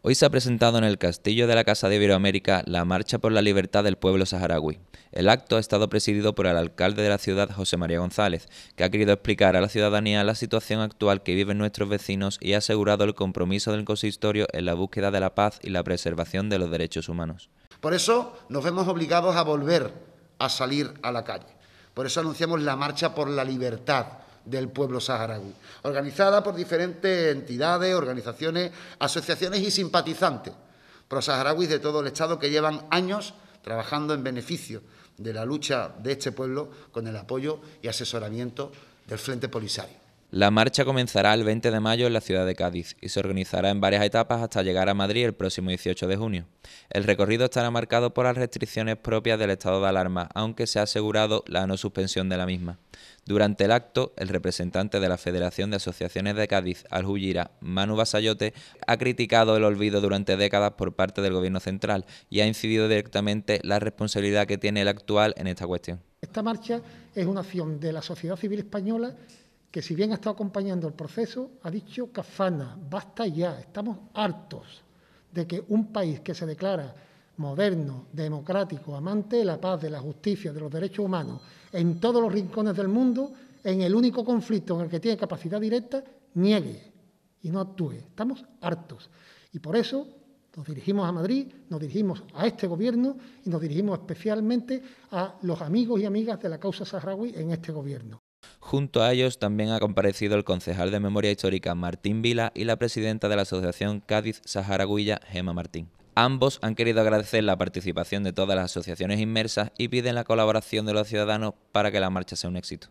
Hoy se ha presentado en el Castillo de la Casa de Iberoamérica la Marcha por la Libertad del Pueblo Saharaui. El acto ha estado presidido por el alcalde de la ciudad, José María González, que ha querido explicar a la ciudadanía la situación actual que viven nuestros vecinos y ha asegurado el compromiso del consistorio en la búsqueda de la paz y la preservación de los derechos humanos. Por eso nos vemos obligados a volver a salir a la calle. Por eso anunciamos la Marcha por la Libertad del pueblo saharaui, organizada por diferentes entidades, organizaciones, asociaciones y simpatizantes prosaharauis de todo el Estado que llevan años trabajando en beneficio de la lucha de este pueblo con el apoyo y asesoramiento del Frente Polisario. La marcha comenzará el 20 de mayo en la ciudad de Cádiz y se organizará en varias etapas hasta llegar a Madrid el próximo 18 de junio. El recorrido estará marcado por las restricciones propias del estado de alarma, aunque se ha asegurado la no suspensión de la misma. Durante el acto, el representante de la Federación de Asociaciones de Cádiz, Aljuyira, Manu Basayote, ha criticado el olvido durante décadas por parte del gobierno central y ha incidido directamente la responsabilidad que tiene el actual en esta cuestión. Esta marcha es una acción de la sociedad civil española que si bien ha estado acompañando el proceso, ha dicho cafana, basta ya, estamos hartos de que un país que se declara moderno, democrático, amante de la paz, de la justicia, de los derechos humanos, en todos los rincones del mundo, en el único conflicto en el que tiene capacidad directa, niegue y no actúe. Estamos hartos. Y por eso nos dirigimos a Madrid, nos dirigimos a este gobierno y nos dirigimos especialmente a los amigos y amigas de la causa saharaui en este gobierno. Junto a ellos también ha comparecido el concejal de Memoria Histórica Martín Vila y la presidenta de la Asociación Cádiz Saharaguilla Gema Martín. Ambos han querido agradecer la participación de todas las asociaciones inmersas y piden la colaboración de los ciudadanos para que la marcha sea un éxito.